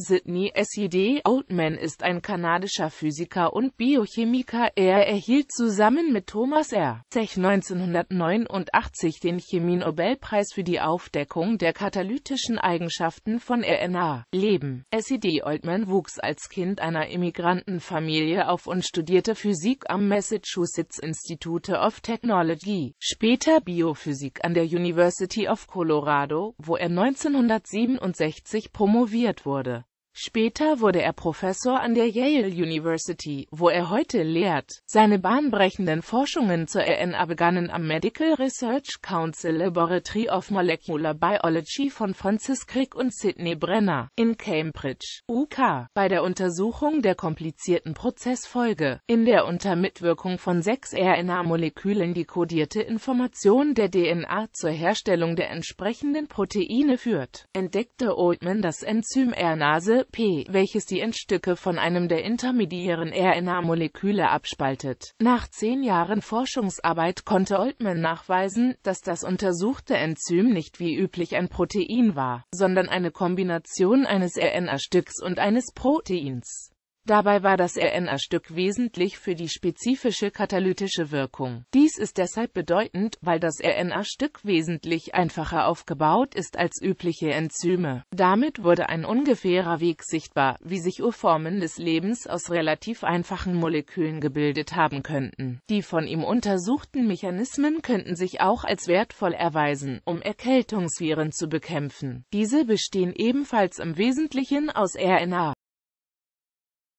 Sidney S.J.D. E Oldman ist ein kanadischer Physiker und Biochemiker. Er erhielt zusammen mit Thomas R. Zech 1989 den Chemie-Nobelpreis für die Aufdeckung der katalytischen Eigenschaften von RNA. Leben S.J.D. E Oldman wuchs als Kind einer Immigrantenfamilie auf und studierte Physik am Massachusetts Institute of Technology, später Biophysik an der University of Colorado, wo er 1967 promoviert wurde. Später wurde er Professor an der Yale University, wo er heute lehrt. Seine bahnbrechenden Forschungen zur RNA begannen am Medical Research Council Laboratory of Molecular Biology von Francis Crick und Sidney Brenner in Cambridge, UK, bei der Untersuchung der komplizierten Prozessfolge, in der unter Mitwirkung von sechs RNA-Molekülen die kodierte Information der DNA zur Herstellung der entsprechenden Proteine führt, entdeckte Oldman das Enzym RNase P, welches die Endstücke von einem der intermediären RNA-Moleküle abspaltet. Nach zehn Jahren Forschungsarbeit konnte Oldman nachweisen, dass das untersuchte Enzym nicht wie üblich ein Protein war, sondern eine Kombination eines RNA-Stücks und eines Proteins. Dabei war das RNA-Stück wesentlich für die spezifische katalytische Wirkung. Dies ist deshalb bedeutend, weil das RNA-Stück wesentlich einfacher aufgebaut ist als übliche Enzyme. Damit wurde ein ungefährer Weg sichtbar, wie sich Urformen des Lebens aus relativ einfachen Molekülen gebildet haben könnten. Die von ihm untersuchten Mechanismen könnten sich auch als wertvoll erweisen, um Erkältungsviren zu bekämpfen. Diese bestehen ebenfalls im Wesentlichen aus RNA.